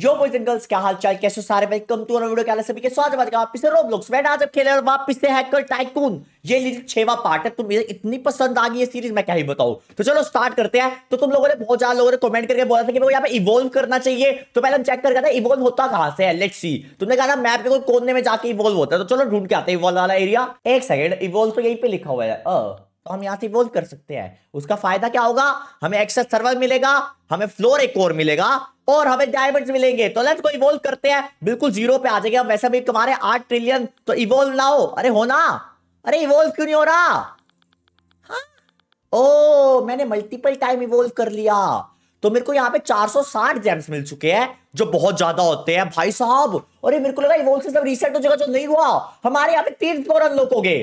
जो boys and girls क्या हाल चाल कैसे सारे भाई कम तो वीडियो क्या सभी के स्वागत है वापस से रोब्लॉक्स मैं आज अब खेले वापस से हैकर टाइकून ये लीजिए छेवा पार्ट है तो मुझे इतनी पसंद आ गई है सीरीज मैं क्या ही बताऊं तो चलो स्टार्ट करते हैं तो तुम लोगों ने बहुत ज्यादा लोगों ने कमेंट करके बोला था कि मेरे यहाँ पे इवॉल्व करना चाहिए तो पहले हम चेक करके आते इवॉल्व होता कहां से है लेट्स सी तुमने कहा ना मैप के कोई कोने में जाके इवॉल्व होता है तो चलो ढूंढ के आते हैं इवॉल्व वाला एरिया एक सेकंड इवॉल्व तो यहीं पे लिखा हुआ है तो हम यहां से इवॉल्व कर सकते हैं उसका फायदा क्या होगा हमें एक्सेस सर्वर मिलेगा हमें फ्लोर एक और मिलेगा और हमें डायमंड्स मिलेंगे तो लेट्स को इवोल्व करते हैं बिल्कुल जीरो पे आ जाएगा वैसे भी तुम्हारे आठ ट्रिलियन तो इवोल्व ना हो अरे होना अरे इवोल्व क्यों नहीं हो रहा हाँ। ओ मैंने मल्टीपल टाइम इवोल्व कर लिया तो मेरे को यहाँ पे 460 जेम्स मिल चुके हैं जो बहुत ज्यादा होते हैं भाई साहब अरे मेरे को लगा इवोल्व से सब रीसेट हो जाएगा जो नहीं हुआ हमारे यहाँ पे तीन और अनलॉक हो गए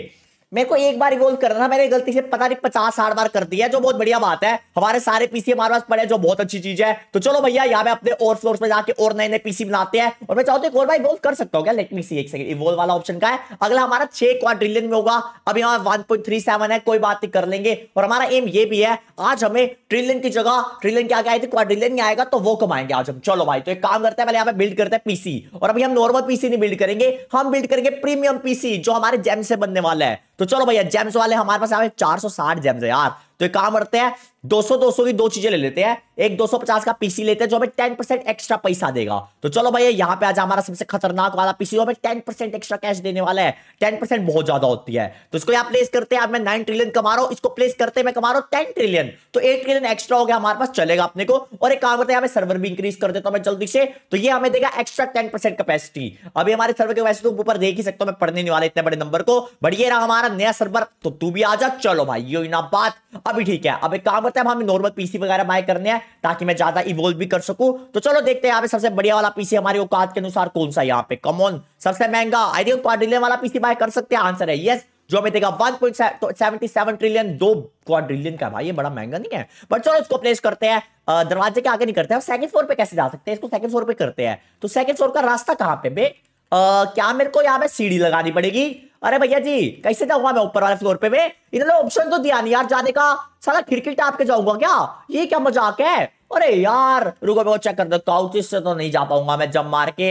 मेरे को एक बार इवोल्व करना था मैंने गलती से पता नहीं पचास साठ बार कर दिया जो बहुत बढ़िया बात है हमारे सारे पीसी हमारे पास पड़े जो बहुत अच्छी चीज है तो चलो भैया यहाँ पे अपने और फ्लोर में जाके और नए नए पीसी बनाते हैं और मैं चाहता हूँ एक और इवोल्व कर सकता हूँ क्या लेट मी सी एक सेकंड इवोल्व वाला ऑप्शन का है अगला हमारा छह क्वाड्रिलियन में होगा अभी हमारा वन है कोई बात नहीं कर लेंगे और हमारा एम ये भी है आज हमें ट्रिलियन की जगह ट्रिलियन क्या आए थे क्वाड्रिलियन आएगा तो वो कमाएंगे आज हम चलो भाई तो एक काम करते हैं पहले यहाँ पे बिल्ड करते हैं पीसी और अभी हम नॉर्मल पीसी नहीं बिल्ड करेंगे हम बिल्ड करेंगे प्रीमियम पीसी जो हमारे जेम से बनने वाला है तो चलो भैया जेम्स वाले हमारे पास चार सौ साठ जेम्स है यार तो एक काम करते हैं 200 200 की दो चीजें ले लेते हैं एक 250 का पीसी लेते हैं जो हमें 10 परसेंट एक्स्ट्रा पैसा देगा तो चलो भैया यहाँ पे आज हमारा सबसे खतरनाक वाला पीसी जो हमें 10 परसेंट एक्स्ट्रा कैश देने वाला है 10 परसेंट बहुत ज्यादा होती है तो इसको यहाँ प्लेस करते हैं नाइन ट्रिलियन कमा रहा हूं इसको प्लेस करते मैं कमा रहा हूं टेन ट्रिलियन तो एट ट्रिलियन एक्स्ट्रा हो गया हमारे पास चलेगा अपने को और एक काम करते हैं हमें सर्वर भी इंक्रीज कर देता हूं जल्दी से तो ये हमें देगा एक्स्ट्रा टेन परसेंट कैपेसिटी अभी हमारे सर्वर वैसे तो ऊपर देख ही सकता हूँ मैं पढ़ने नहीं वाला इतने बड़े नंबर को बट ये रहा हमारा नया सर्वर तो तू भी आ जा चलो भाई यो ना बात अभी ठीक है अब एक काम पता है हमें नॉर्मल पीसी वगैरह बाय करने हैं ताकि मैं ज्यादा इवोल्व भी कर सकूं तो चलो देखते हैं यहाँ पे सबसे बढ़िया वाला पीसी हमारे औकात के अनुसार कौन सा यहाँ पे कमोन सबसे महंगा आई थिंक क्वाड्रिलियन वाला पीसी बाय कर सकते हैं आंसर है यस जो हमें देगा one point seventy seven trillion दो क्वाड्रिलियन का भाई ये बड़ा महंगा नहीं है बट चलो इसको प्लेस करते हैं दरवाजे के आगे नहीं करते हैं सेकंड फ्लोर पे कैसे जा सकते हैं इसको सेकंड फ्लोर पे करते हैं तो सेकंड फ्लोर का रास्ता कहाँ पे बे आ, क्या मेरे को यहाँ पे सीढ़ी लगानी पड़ेगी अरे भैया जी कैसे जाऊंगा मैं ऊपर वाले फ्लोर पे में इन्होंने ऑप्शन तो दिया नहीं यार जाने का सारा खिड़की टाप के जाऊंगा क्या ये क्या मजाक है अरे यार रुको मेरे को चेक कर दो काउच से तो नहीं जा पाऊंगा मैं जब मार के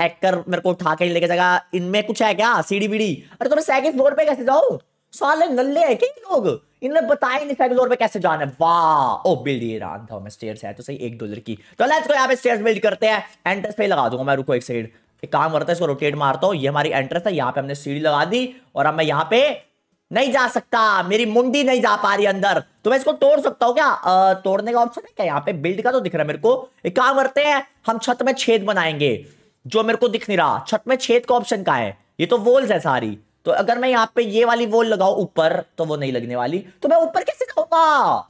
हैकर मेरे को उठा के लेके जाएगा इनमें कुछ है क्या सीढ़ी बीड़ी अरे तो सेकंड फ्लोर पे कैसे जाऊ साले नल्ले है क्या लोग इन्हें बताया नहीं सेकंड फ्लोर पे कैसे जाना वाह ओ बिल्ड ये रहा था मैं स्टेयर्स है तो सही एक डॉलर की तो लेट्स को यहाँ पे स्टेयर्स बिल्ड करते हैं एंट्रेंस पे लगा दूंगा मैं रुको एक सेकंड एक काम करता है इसको रोटेट मारता हूँ ये हमारी एंट्रेंस है यहाँ पे हमने सीढ़ी लगा दी और अब मैं यहाँ पे नहीं जा सकता मेरी मुंडी नहीं जा पा रही अंदर तो मैं इसको तोड़ सकता हूँ क्या आ, तोड़ने का ऑप्शन है क्या यहाँ पे बिल्ड का तो दिख रहा है मेरे को एक काम करते हैं हम छत में छेद बनाएंगे जो मेरे को दिख नहीं रहा छत में छेद का ऑप्शन का है ये तो वोल्स है सारी तो अगर मैं यहाँ पे ये वाली वोल लगाऊ ऊपर तो वो नहीं लगने वाली तो मैं ऊपर कैसे जाऊंगा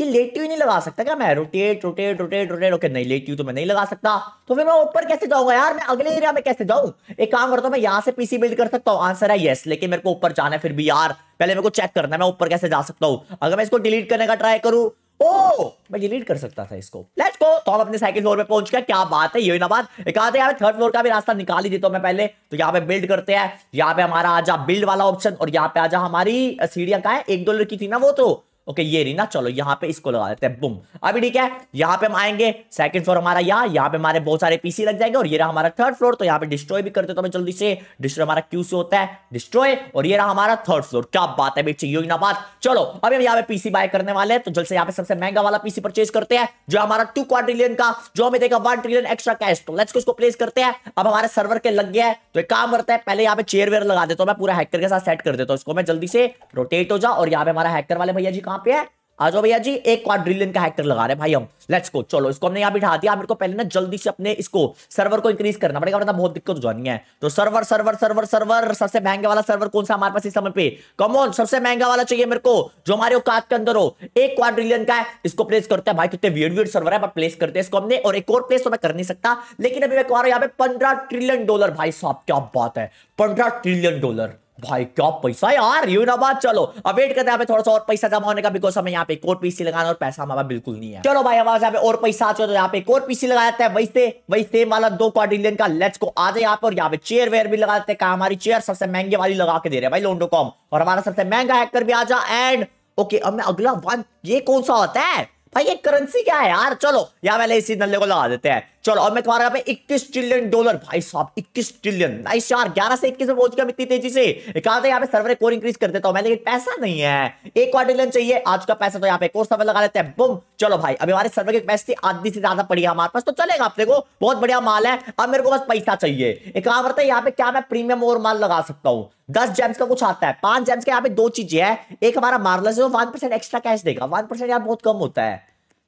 ये लेटी हुई नहीं लगा सकता क्या मैं rotate rotate rotate rotate okay नहीं लेटी हुई तो मैं नहीं लगा सकता तो फिर मैं ऊपर कैसे जाऊंगा यार मैं अगले एरिया में कैसे जाऊं एक काम करता हूं मैं यहां से पीसी बिल्ड कर सकता हूं आंसर है यस लेकिन मेरे को ऊपर जाना है फिर भी यार पहले मेरे को चेक करना है मैं ऊपर कैसे जा सकता हूं अगर मैं इसको डिलीट करने का ट्राई करूं ओ मैं डिलीट कर सकता था इसको लेट्स गो तो हम अपने सेकंड फ्लोर पे पहुंच गए क्या बात है ये ना बात कहा था यार थर्ड फ्लोर का भी रास्ता निकाल ही देता हूं मैं पहले तो यहाँ पे बिल्ड करते हैं यहाँ पे हमारा आजा बिल्ड वाला ऑप्शन और यहाँ पे आजा हमारी सीढ़ियां का है एक डॉलर की थी ना वो तो ओके ये नहीं ना चलो यहाँ पे इसको लगा देते हैं बुम अभी ठीक है यहाँ पे हम आएंगे सेकंड फ्लोर हमारा यहाँ यहाँ पे हमारे बहुत सारे पीसी लग जाएंगे और ये रहा हमारा थर्ड फ्लोर तो यहाँ पे डिस्ट्रॉय भी कर देता मैं जल्दी से डिस्ट्रॉय हमारा क्यू से होता है डिस्ट्रॉय और ये रहा हमारा थर्ड फ्लोर क्या बात है भाई चाहिए ना बात चलो अभी हम यहाँ पे पीसी बाय करने वाले हैं तो जल्द से यहाँ पे सबसे महंगा वाला पीसी परचेज करते हैं जो हमारा टू ट्रिलियन का जो हमें देगा वन ट्रिलियन एक्स्ट्रा कैश तो लेट्स उसको प्लेस करते हैं अब हमारे सर्वर के लग गया है तो एक काम करते हैं पहले यहाँ पे चेयर वेयर लगा देता हूँ मैं पूरा हैकर के साथ सेट कर देता हूँ इसको मैं जल्दी से रोटेट हो जाओ और यहाँ पे हमारा हैकर वाले भैया जी कहाँ कहां पे है आ जाओ भैया जी एक क्वाड्रिलियन का हैक्टर लगा रहे हैं भाई हम लेट्स गो चलो इसको हमने यहाँ बिठा दिया मेरे को पहले ना जल्दी से अपने इसको सर्वर को इंक्रीज करना पड़ेगा वरना बहुत दिक्कत हो जानी है तो सर्वर सर्वर सर्वर सर्वर सबसे महंगे वाला सर्वर कौन सा हमारे पास इस समय पे कमोन सबसे महंगा वाला चाहिए मेरे को जो हमारे औकात के अंदर हो एक क्वाड्रिलियन का है इसको प्लेस करते हैं भाई कितने वियड वियड सर्वर है प्लेस करते हैं इसको हमने और एक और प्लेस तो मैं कर नहीं सकता लेकिन अभी मैं कह रहा हूँ यहाँ पे पंद्रह ट्रिलियन डॉलर भाई साहब क्या बात है पंद्रह ट्रिलियन डॉलर भाई क्या पैसा यार बात चलो अब वेट करते हैं थोड़ा सा और पैसा जमा होने का बिकॉज हमें यहाँ पे एक और पीसी लगाना और पैसा हमारा बिल्कुल नहीं है चलो भाई हमारे यहाँ पे और पैसा आ तो यहाँ पे एक और पीसी लगा जाता है वही से वही सेम वाला दो क्वाड्रिलियन का लेट्स को आ जाए यहाँ पे और यहाँ पे चेयर वेयर भी लगा देते हैं हमारी चेयर सबसे महंगे वाली लगा के दे रहे हैं भाई लोन्डो कॉम और हमारा सबसे महंगा हैकर भी आ जा एंड ओके अब मैं अगला वन ये कौन सा होता है भाई ये करेंसी क्या है यार चलो यहाँ पहले इसी नल्ले को लगा देते हैं चलो और मैं तुम्हारे यहाँ पे 21 ट्रिलियन डॉलर भाई साहब 21 ट्रिलियन नाइस यार 11 से 21 में पहुंच गया इतनी तेजी से कहा था यहाँ पे सर्वर कोर इंक्रीज कर देता हूँ मैं लेकिन पैसा नहीं है एक और ट्रिलियन चाहिए आज का पैसा तो यहाँ पे कोर सर्वर लगा लेते हैं बुम चलो भाई अभी हमारे सर्वर की कैपेसिटी आधी से ज्यादा पड़ी है हमारे पास तो चलेगा आप देखो बहुत बढ़िया माल है अब मेरे को बस पैसा चाहिए एक काम करते हैं यहाँ पे क्या मैं प्रीमियम और माल लगा सकता हूँ दस जेम्स का कुछ आता है पांच जेम्स के यहाँ पे दो चीजें हैं एक हमारा मार्लस है वन परसेंट एक्स्ट्रा कैश देगा वन परसेंट यार बहुत कम होता है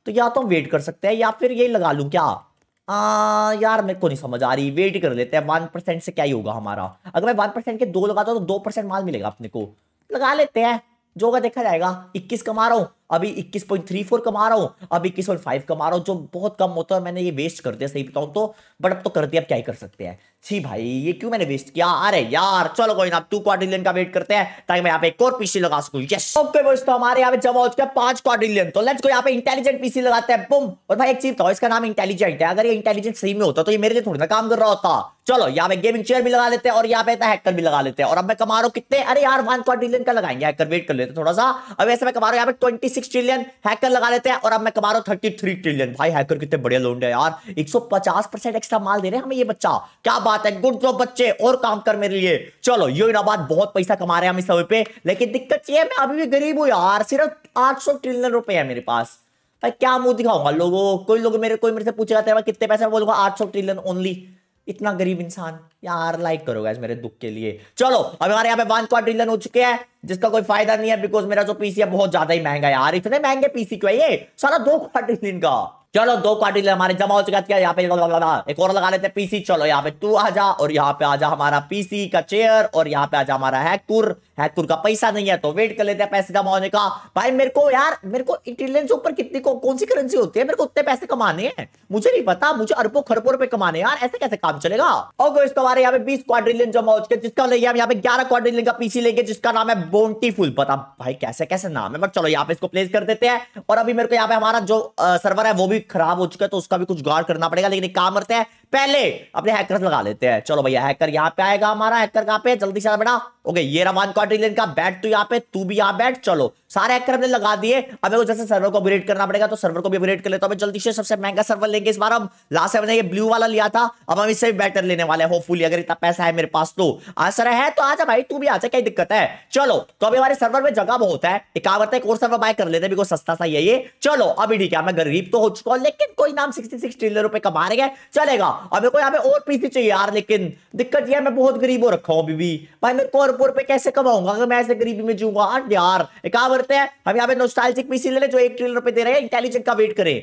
तो या तो हम वेट कर सकते हैं या फिर ये लगा लूं क्या आ, हाँ, यार मेरे को नहीं समझ आ रही वेट कर लेते हैं वन परसेंट से क्या ही होगा हमारा अगर मैं वन परसेंट के दो लगाता हूँ तो दो परसेंट माल मिलेगा अपने को लगा लेते हैं जो होगा देखा जाएगा 21 कमा रहा हूँ अभी 21.34 कमा रहा हूँ अब 21.5 कमा रहा हूँ जो बहुत कम होता है मैंने ये वेस्ट कर दिया सही बताऊँ तो बट अब तो कर दिया अब क्या ही कर सकते हैं छी भाई ये क्यों मैंने वेस्ट किया अरे यार चलो कोई ना टू क्वाड्रिलियन का वेट करते हैं ताकि मैं यहाँ पे एक और पीसी लगा सकूं यस ओके बोस तो हमारे यहाँ पे जमा हो चुका है पांच क्वाड्रिलियन तो लेट्स को यहाँ पे इंटेलिजेंट पीसी लगाते हैं बुम और भाई एक चीज तो इसका नाम इंटेलिजेंट है अगर ये इंटेलिजेंट सही में होता तो ये मेरे लिए थोड़ी ना काम कर रहा होता चलो यहाँ पे गेमिंग चेयर भी लगा लेते हैं और यहाँ पे हैकर भी लगा लेते हैं और अब मैं कमा रहा कितने अरे यार वन ट्रिलियन का लगाएंगे हैकर वेट कर लेते थोड़ा सा अब ऐसे मैं कमा रहा हूँ यहाँ पे ट्वेंटी सिक्स ट्रिलियन हैकर लगा लेते हैं और अब मैं कमा रहा हूँ थर्टी थ्री ट्रिलियन भाई हैकर कितने बढ़िया लोन है यार एक एक्स्ट्रा माल दे रहे हैं हमें ये बच्चा क्या बात है गुड जॉब बच्चे और काम कर मेरे लिए चलो योनाबाद बहुत पैसा कमा रहे हैं हम इस समय पे लेकिन दिक्कत ये है मैं अभी भी गरीब हूँ यार सिर्फ आठ ट्रिलियन रुपए है मेरे पास भाई क्या मुंह दिखाऊंगा लोगों कोई लोग मेरे कोई मेरे से पूछ रहा था कितने पैसे बोलूंगा आठ सौ ट्रिलियन ओनली इतना गरीब इंसान यार लाइक करो गैस मेरे दुख के लिए चलो अब हमारे यहाँ पे वन क्वाड्रिलियन हो चुके हैं जिसका कोई फायदा नहीं है बिकॉज मेरा जो पीसी है बहुत ज्यादा ही महंगा है यार इतने महंगे पीसी क्यों है ये सारा दो क्वाड्रिलियन का चलो दो क्वाड्रिल हमारे जमा हो चुका तो यहाँ पे एक और लगा लेते हैं पीसी चलो यहाँ पे तू जा और यहाँ पे आ जा हमारा पीसी का चेयर और यहाँ पे आ जा हमारा हैकुर हैकुर का पैसा नहीं है तो वेट कर लेते हैं पैसे जमा होने का भाई मेरे को यार मेरे को इंटेलिजेंस ऊपर कितनी को, कौन सी करेंसी होती है मेरे को उतने पैसे कमाने हैं मुझे नहीं पता मुझे अरबों खरबों रुपए कमाने यार ऐसे कैसे काम चलेगा और दोस्त हमारे यहाँ पे बीस क्वाड्रिलियन जमा हो चुके जिसका लेंगे हम यहाँ पे ग्यारह क्वाड्रिलियन का पीसी लेंगे जिसका नाम है बोन्टी फुल पता भाई कैसे कैसे नाम है बट चलो यहाँ पे इसको प्लेस कर देते हैं और अभी मेरे को यहाँ पे हमारा जो सर्वर है वो भी भी खराब हो चुका है तो उसका भी कुछ गौर करना पड़ेगा लेकिन एक काम करते हैं पहले अपने हैकर्स लगा लेते हैं चलो भैया हैकर यहाँ पे आएगा हमारा हैकर कहाँ पे जल्दी से बेटा ओके ये रमान कॉट्रिलियन का बैट तू तो यहाँ पे तू भी यहाँ बैठ चलो सारे हैकर हमने लगा दिए अब मेरे जैसे सर्वर को अपग्रेड करना पड़ेगा तो सर्वर को भी अपग्रेड कर लेते हैं जल्दी से सबसे महंगा सर्वर लेंगे इस बार हम लास्ट हमने ये ब्लू वाला लिया था अब हम इससे भी बेटर लेने वाले हैं होपफुली अगर इतना पैसा है मेरे पास तो आसर है तो आजा भाई तू भी आजा क्या दिक्कत है चलो तो अभी हमारे सर्वर में जगह बहुत है एक काम करते हैं और सर्वर बाय कर लेते हैं सस्ता सा ही है ये चलो अभी ठीक है मैं गरीब तो हो चुका हूँ लेकिन कोई नाम सिक्सटी सिक्स ट्रिलियन रुपए कमा रहे हैं चलेगा अब मेरे को यहाँ पे और पीसी चाहिए यार लेकिन दिक्कत यह मैं बहुत गरीब हो रखा हूँ अभी भी भाई मैं कौर पोर पे कैसे कमाऊंगा अगर मैं ऐसे गरीबी में जूंगा यार एक क्या बढ़ते हैं हम यहाँ पे नोस्टाइलचिक पीसी ले ले जो एक ट्रिलियन रुपए दे रहे हैं इंटेलिजेंट का वेट करें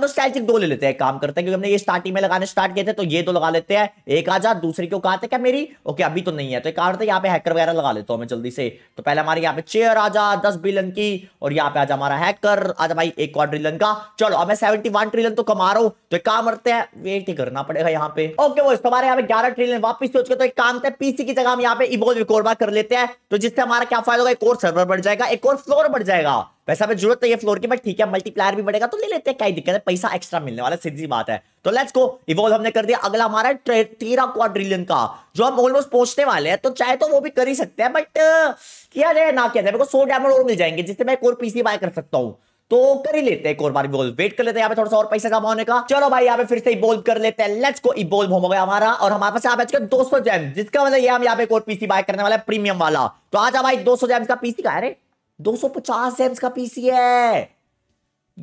नोस्टाइलचिक दो ले लेते हैं काम करते हैं क्योंकि हमने ये स्टार्टिंग में लगाने स्टार्ट किए थे तो ये दो लगा लेते हैं एक आ जा दूसरी क्यों कहा था क्या मेरी ओके अभी तो नहीं है तो एक कहा यहाँ पे हैकर वगैरह लगा लेते हो हमें जल्दी से तो पहले हमारे यहाँ पे चेयर आ जा दस बिलियन की और यहाँ पे आज हमारा हैकर आज भाई एक और ट्रिलियन का चलो अब मैं सेवेंटी ट्रिलियन तो कमा रहा हूँ तो एक काम करते हैं वेट ही करना पड़ेगा यहाँ पे ओके वो तो हमारे यहाँ पे ग्यारह ट्रिलियन वापस सोच के तो एक काम करते पीसी की जगह हम यहाँ पे इवोल्व विकोरबा कर लेते हैं तो जिससे हमारा क्या फायदा होगा एक और सर्वर बढ़ जाएगा एक और फ्लोर बढ़ जाएगा वैसा हमें जरूरत नहीं है फ्लोर की बट ठीक है मल्टीप्लायर भी बढ़ेगा तो ले लेते हैं क्या दिक्कत है पैसा एक्स्ट्रा मिलने वाला सीधी बात है तो लेट्स गो इवॉल्व हमने कर दिया अगला हमारा तेरह क्वाड्रिलियन का जो हम ऑलमोस्ट पहुंचने वाले हैं तो चाहे तो वो भी कर ही सकते हैं बट किया जाए ना किया जाए मेरे को सौ डैमर और मिल जाएंगे जिससे मैं एक और पीसी बाय कर सकता हूँ तो कर ही लेते हैं एक और बार इवोल्व वेट कर लेते हैं पे थोड़ा सा और पैसा कम होने का चलो भाई यहाँ पे फिर से इवोल्व कर लेते हैं लेट्स को इवोल्व हो गया हमारा और हमारे पास यहाँ पे दो सौ जैम जिसका मतलब ये हम यहाँ पे एक और पीसी बाय करने वाला है प्रीमियम वाला तो आज भाई दो सौ का पीसी का अरे दो सौ पचास का पीसी है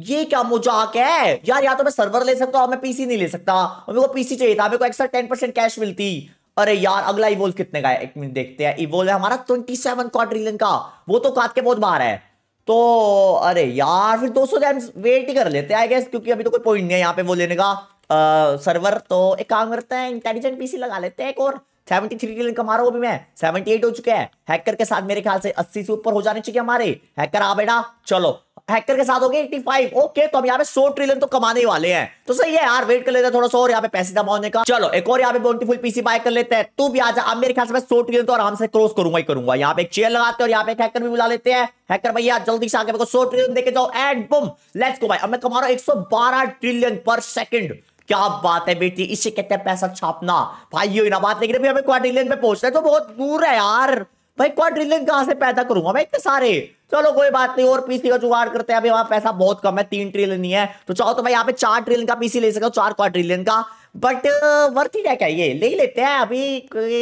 ये क्या मजाक है यार या तो मैं सर्वर ले सकता हूँ मैं पीसी नहीं ले सकता और मेरे को पीसी चाहिए था मेरे को एक्स्ट्रा टेन परसेंट कैश मिलती अरे यार अगला इवोल्व कितने का है एक मिनट देखते हैं इवोल्व है हमारा ट्वेंटी सेवन क्वाड्रिलियन का वो तो काट के बहुत बाहर है तो अरे यार फिर 200 सौ वेट ही कर लेते हैं आई गेस क्योंकि अभी तो कोई पॉइंट नहीं है यहाँ पे वो लेने का आ, सर्वर तो एक काम करते हैं इंटेलिजेंट पीसी लगा लेते हैं एक और 73 थ्री कमा रहा हूँ अभी मैं 78 हो चुके हैं हैकर के साथ मेरे ख्याल से 80 से ऊपर हो जाने चाहिए हमारे हैकर आ बेटा चलो हैकर के साथ हो गए 85 ओके तो हम यहाँ पे 100 ट्रिलियन तो कमाने ही वाले हैं तो सही है यार वेट कर लेते हैं थोड़ा सा और यहाँ पे पैसे जमा होने का चलो एक और यहाँ पे बोनटीफुल पीसी बाय कर लेते हैं तू भी आ जा अब मेरे ख्याल से मैं 100 ट्रिलियन तो आराम से क्रॉस करूंगा ही करूंगा यहाँ पे एक चेयर लगाते हैं और यहाँ पे हैकर भी बुला लेते हैं हैकर भैया जल्दी से आगे मेरे ट्रिलियन देखे जाओ एंड बुम लेट्स गो भाई अब मैं कमा रहा हूं 112 ट्रिलियन पर सेकंड क्या बात है बेटी इसे कहते हैं पैसा छापना भाई ये ना बात लेकिन अभी हमें क्वाड्रिलियन पे पहुंचते हैं तो बहुत दूर है यार भाई क्वाड्रिलियन कहां से पैदा करूंगा मैं इतने सारे चलो कोई बात नहीं और पीसी का जुगाड़ करते हैं अभी वहां पैसा बहुत कम है तीन ट्रिलियन ही है तो चाहो तो भाई यहाँ पे चार ट्रिलियन का पीसी ले सकते हो चार क्वाड्रिलियन का बट वर्थ ही है क्या ये ले लेते हैं अभी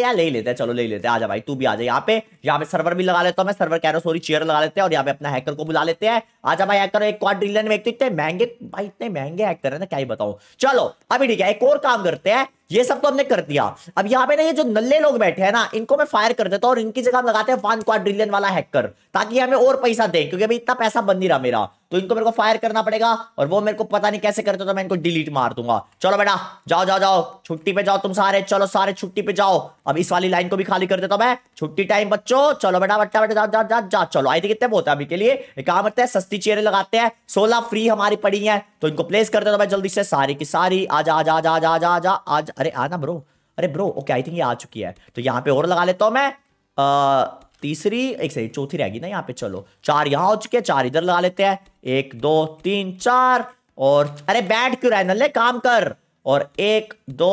या ले लेते हैं चलो ले लेते हैं आजा भाई तू भी आजा यहाँ पे यहाँ पे सर्वर भी लगा लेता हूँ मैं सर्वर कह रहा हूँ सॉरी चेयर लगा लेते हैं और यहाँ पे अपना हैकर को बुला लेते हैं आजा भाई हैकर एक क्वाड्रिलियन में एक तो इतने महंगे भाई इतने महंगे हैकर है ना क्या ही बताओ चलो अभी ठीक है एक और काम करते हैं ये सब तो हमने कर दिया अब यहाँ पे ना ये जो नल्ले लोग बैठे हैं ना इनको मैं फायर कर देता हूँ और इनकी जगह हम लगाते हैं वन क्वाड्रिलियन वाला हैकर ताकि हमें और पैसा दे क्योंकि अभी इतना पैसा बन नहीं रहा मेरा तो इनको मेरे को फायर करना पड़ेगा और वो मेरे को पता नहीं कैसे करते तो मैं इनको डिलीट मार दूंगा चलो बेटा जाओ जाओ जाओ छुट्टी पे जाओ तुम सारे चलो सारे छुट्टी पे जाओ अब इस वाली लाइन को भी खाली कर देता मैं छुट्टी टाइम बच्चो चलो बेटा बट्टा बेटा जाओ जाओ जाओ चलो आई थी कितने होता है अभी के लिए काम करते हैं सस्ती चेयरें लगाते हैं सोलह फ्री हमारी पड़ी है तो इनको प्लेस कर देता मैं जल्दी से सारी की सारी आजा आजा आजा आजा आजा आजा अरे आना ब्रो अरे ब्रो ओके आई थिंक ये आ चुकी है तो यहाँ पे और लगा लेता हूँ मैं आ, तीसरी एक सही चौथी रहेगी ना यहाँ पे चलो चार यहाँ हो चुके हैं चार इधर लगा लेते हैं एक दो तीन चार और अरे बैठ क्यों रहे नल्ले काम कर और एक दो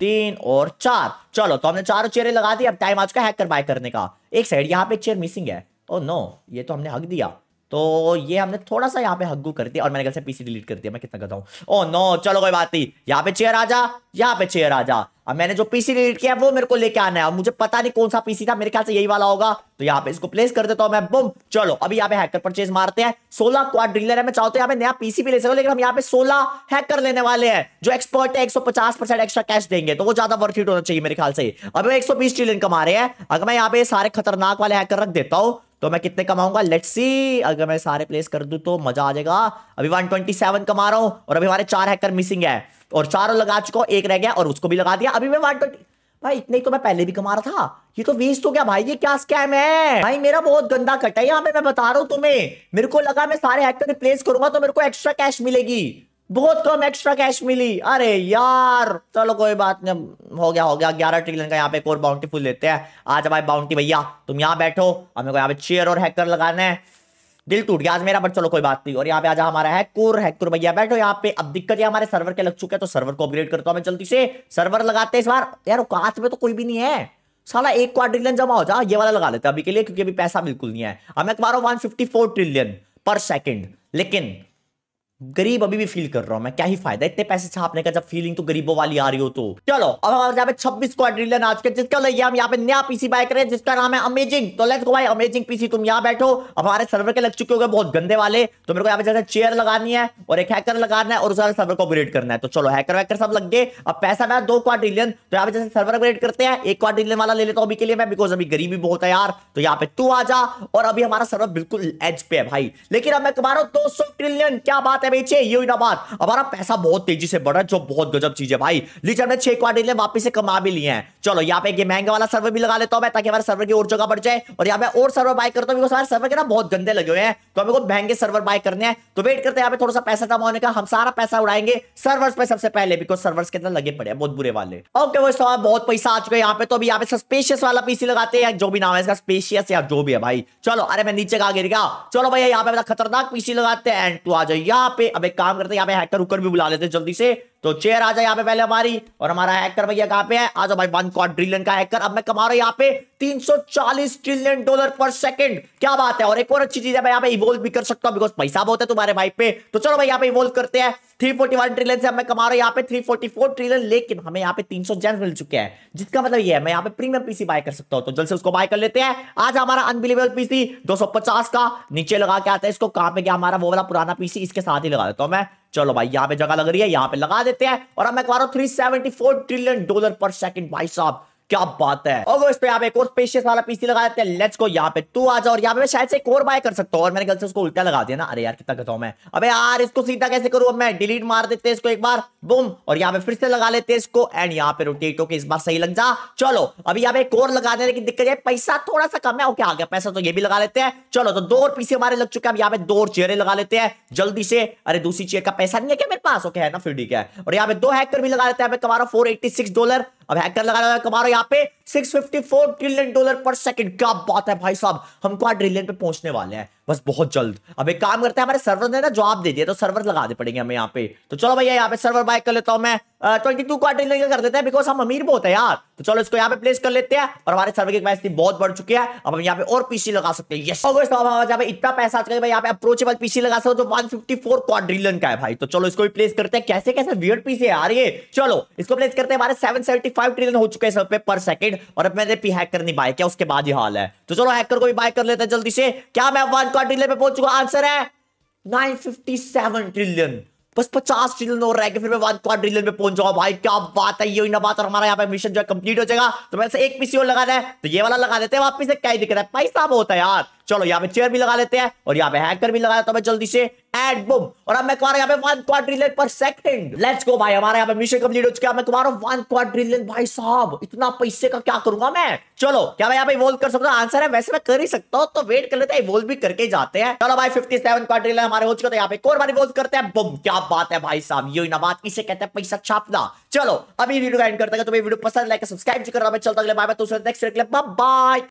तीन और चार चलो तो हमने चारों चेयरें लगा दी अब टाइम आ चुका है हैकर बाय करने का एक साइड यहाँ पे चेयर मिसिंग है ओ oh नो ये तो हमने हक दिया तो ये हमने थोड़ा सा यहाँ पे हग्गू कर दिया और मैंने से पीसी डिलीट कर दिया मैं कितना गधा हूँ ओ oh नो चलो कोई बात नहीं यहाँ पे चेयर आ जा यहाँ पे चेयर आ जा अब मैंने जो पीसी डिलीट किया वो मेरे को लेके आना है और मुझे पता नहीं कौन सा पीसी था मेरे ख्याल से यही वाला होगा तो यहाँ पे इसको प्लेस कर देता हूँ मैं बुम चलो अभी यहाँ पे हैकर परचेज मारते हैं सोलह क्वार ड्रिलर है मैं चाहते यहाँ पे नया पीसी भी ले सकता लेकिन हम यहाँ पे सोलह हैकर लेने वाले हैं जो एक्सपर्ट है एक एक्स्ट्रा कैश देंगे तो वो ज्यादा वर्थ होना चाहिए मेरे ख्याल से अभी एक सौ ट्रिलियन कमा रहे हैं अगर मैं यहाँ पे सारे खतरनाक वाले हैकर रख देता हूँ तो मैं कितने कमाऊंगा लेट सी अगर मैं सारे प्लेस कर दू तो मजा आ जाएगा अभी वन ट्वेंटी सेवन कमा रहा हूं और अभी हमारे चार हैकर मिसिंग है और चारों लगा चुका एक रह गया और उसको भी लगा दिया अभी मैं वन ट्वेंटी भाई इतने ही तो मैं पहले भी कमा रहा था ये तो वेस्ट हो गया भाई ये क्या स्कैम है भाई मेरा बहुत गंदा कट है यहाँ पे मैं बता रहा हूँ तुम्हें मेरे को लगा मैं सारे हैकर रिप्लेस करूंगा तो मेरे को एक्स्ट्रा कैश मिलेगी बहुत कम एक्स्ट्रा कैश मिली अरे यार चलो कोई बात नहीं हो गया हो गया ग्यारह ट्रिलियन का यहाँ पे एक और बाउंटी फुल लेते हैं आज भाई बाउंटी भैया तुम यहाँ बैठो हमें को यहाँ पे चेयर और हैकर लगाना है दिल टूट गया आज मेरा बट चलो कोई बात नहीं और यहाँ पे आज हमारा है कुर भैया बैठो यहाँ पे अब दिक्कत है हमारे सर्वर के लग चुके हैं तो सर्वर को अपग्रेड करता हूँ मैं जल्दी से सर्वर लगाते हैं इस बार यार कांच में तो कोई भी नहीं है साला एक ट्रिलियन जमा हो जा ये वाला लगा लेते हैं अभी के लिए क्योंकि अभी पैसा बिल्कुल नहीं है हमें कमा रहा हूँ वन ट्रिलियन पर सेकेंड लेकिन गरीब अभी भी फील कर रहा हूं मैं क्या ही फायदा इतने पैसे छापने का जब फीलिंग तो गरीबों वाली आ रही हो तो चलो अब हमारे यहाँ पे छब्बीस क्वाड्रिलियन आज के जिसका लगे हम यहाँ पे नया पीसी बाय करें जिसका नाम है अमेजिंग तो लेट्स गो भाई अमेजिंग पीसी तुम यहाँ बैठो अब हमारे सर्वर के लग चुके हो गए बहुत गंदे वाले तो मेरे को यहाँ पे जैसे चेयर लगानी है और एक हैकर लगाना है और उस सर्वर को अपग्रेड करना है तो चलो हैकर वैकर सब लग गए अब पैसा मैं दो क्वाड्रिलियन तो यहाँ पे जैसे सर्वर अपग्रेड करते हैं एक क्वाड्रिलियन वाला ले लेता हूँ अभी के लिए मैं बिकॉज अभी गरीबी बहुत है यार तो यहाँ पे तू आ जा और अभी हमारा सर्वर बिल्कुल एज पे है भाई लेकिन अब मैं कमा रहा हूँ दो ट्रिलियन क्या बात है बेचे ये हुई ना बात हमारा पैसा बहुत तेजी से बढ़ रहा है जो बहुत गजब चीज है भाई छह वापस से कमा भी लिए हैं चलो यहाँ पे महंगा वाला सर्वर भी लगा लेता हूँ मैं ताकि हमारे सर्वर की और जगह बढ़ जाए और यहाँ पे और सर्वर बाय करता हूँ हमारे सर्वर के ना बहुत गंदे लगे हुए हैं तो हमें महंगे सर्वर बाय करने हैं तो वेट करते हैं यहाँ पे थोड़ा सा पैसा होने का हम सारा पैसा उड़ाएंगे पे सबसे पहले बिकॉज के अंदर लगे पड़े बहुत बुरे वाले ओके वो तो बहुत पैसा आ यहाँ पे तो अभी यहाँ पे वाला पीसी लगाते हैं जो भी नाम है इसका स्पेशियस या जो भी है भाई चलो अरे मैं नीचे गिर गया चलो भैया यहाँ पे खतरनाक पीसी लगाते हैं एंड तो आ जाओ यहाँ पे अब एक काम करते हैं यहाँ पे हैकर उकर भी बुला लेते हैं जल्दी से तो चेयर आ जाए यहाँ पे पहले हमारी और हमारा हैकर भैया कहाँ पे है आ जाओ भाई वन ट्रिलियन का हैकर अब मैं कमा रहा हूँ यहाँ पे 340 ट्रिलियन डॉलर पर सेकंड क्या बात है और एक और अच्छी चीज है मैं यहाँ पे इवोल्व भी कर सकता हूँ बिकॉज पैसा बहुत है तुम्हारे भाई पे तो चलो भाई यहाँ पे इवोल्व करते हैं वन ट्रिलियन से हमें कमा रहा हूँ यहाँ पे फोर ट्रिलियन लेकिन हमें यहाँ पे सौ जेम्स मिल चुके हैं जिसका मतलब ये है मैं यहाँ पे प्रीमियम पीसी बाय कर सकता हूँ तो जल्द से उसको बाय कर लेते हैं आज हमारा अनबिलीवेबल पीसी पचास का नीचे लगा के आता है इसको कहाँ पे गया हमारा वो वाला पुराना पीसी इसके साथ ही लगा देता हूँ मैं चलो भाई यहां पे जगह लग रही है यहां पे लगा देते हैं और मैं कह रहा हूं three trillion dollar per second भाई साहब क्या बात है और इस पे आप एक और स्पेशियस वाला पीसी लगा देते हैं लेट्स को यहाँ पे तू आ जाओ और यहाँ पे मैं शायद से एक और बाय कर सकता हूँ और मैंने गलत से उसको उल्टा लगा दिया ना अरे यार कितना कहता हूँ मैं अबे यार इसको सीधा कैसे करूँ अब मैं डिलीट मार देते हैं इसको एक बार बुम और यहाँ पे फिर से लगा लेते हैं इसको एंड यहाँ पे रोटेट होकर इस बार सही लग जा चलो अभी यहाँ पे एक और लगा देने की दिक्कत है पैसा थोड़ा सा कम है ओके आ गया पैसा तो ये भी लगा लेते हैं चलो तो दो और पीसी हमारे लग चुके हैं अब यहाँ पे दो और चेयरें लगा लेते हैं जल्दी से अरे दूसरी चेयर का पैसा नहीं है क्या मेरे पास ओके है ना फिर ठीक है और यहाँ पे दो हैकर भी लगा लेते हैं कमारो फोर एट्टी डॉलर अब हैकर लगा है कमा है यहाँ पे 654 ट्रिलियन डॉलर पर सेकंड क्या बात है भाई साहब हम आठ ट्रिलियन पे पहुंचने वाले हैं बस बहुत जल्द अब एक काम करते हैं हमारे सर्वर ने ना जवाब दे दिया तो सर्वर लगा दे पड़ेंगे हमें यहाँ पे तो चलो भैया यहाँ पे सर्वर बाय कर लेता हूँ मैं ट्वेंटी टू का कर देते हैं बिकॉज हम अमीर बहुत है यार तो चलो इसको यहाँ पे प्लेस कर लेते हैं और हमारे सर्वर की कैपेसिटी बहुत बढ़ चुकी है अब हम यहाँ पे और पीसी लगा सकते हैं यस इतना पैसा आज यहाँ पे अप्रोचेबल पीसी लगा सकते वन फिफ्टी फोर क्वाड्रिलियन का है भाई तो चलो इसको भी प्लेस करते हैं कैसे कैसे वियर पीसी है यार ये चलो इसको प्लेस करते हैं हमारे सेवन सेवेंटी फाइव ट्रिलियन हो चुके हैं सब पे पर सेकंड और अब मैंने हैकर नहीं बाय किया उसके बाद ही हाल है तो चलो हैकर को भी बाय कर लेते हैं जल्दी से क्या मैं वन उसका ट्रिलियन पे पहुंच चुका आंसर है 957 ट्रिलियन बस पचास ट्रिलियन और रह गए फिर मैं वन ट्रिलियन पे पहुंच जाऊंगा भाई क्या बात है ये ना बात और हमारा यहाँ पे मिशन जो है कंप्लीट हो जाएगा तो मैं एक पीसी और लगा दे तो ये वाला लगा देते हैं वापस से क्या दिख रहा है पैसा बहुत है यार चलो यहाँ पे चेयर भी लगा लेते हैं और यहाँ पे हैकर भी लगा लेता हूँ जल्दी से एंड बुम और अब मैं कह रहा हूँ यहाँ पे one quadrillion per second let's go भाई हमारे यहाँ पे मिशन कंप्लीट हो चुका है मैं कह रहा हूँ वन क्वाड्रिलियन भाई साहब इतना पैसे का क्या करूंगा मैं चलो क्या मैं यहाँ पे इवोल्व कर सकता आंसर है वैसे मैं कर ही सकता हूँ तो वेट कर लेते हैं इवोल्व भी करके जाते हैं चलो भाई फिफ्टी सेवन क्वाड्रिलियन हमारे हो चुका तो यहाँ पे कोर बार इवोल्व करते हैं बुम क्या बात है भाई साहब ये ना बात इसे कहते हैं पैसा छापना चलो अभी वीडियो एंड करते हैं तुम्हें वीडियो पसंद लाइक सब्सक्राइब करना मैं चलता अगले बाय बाय तो नेक्स्ट बाय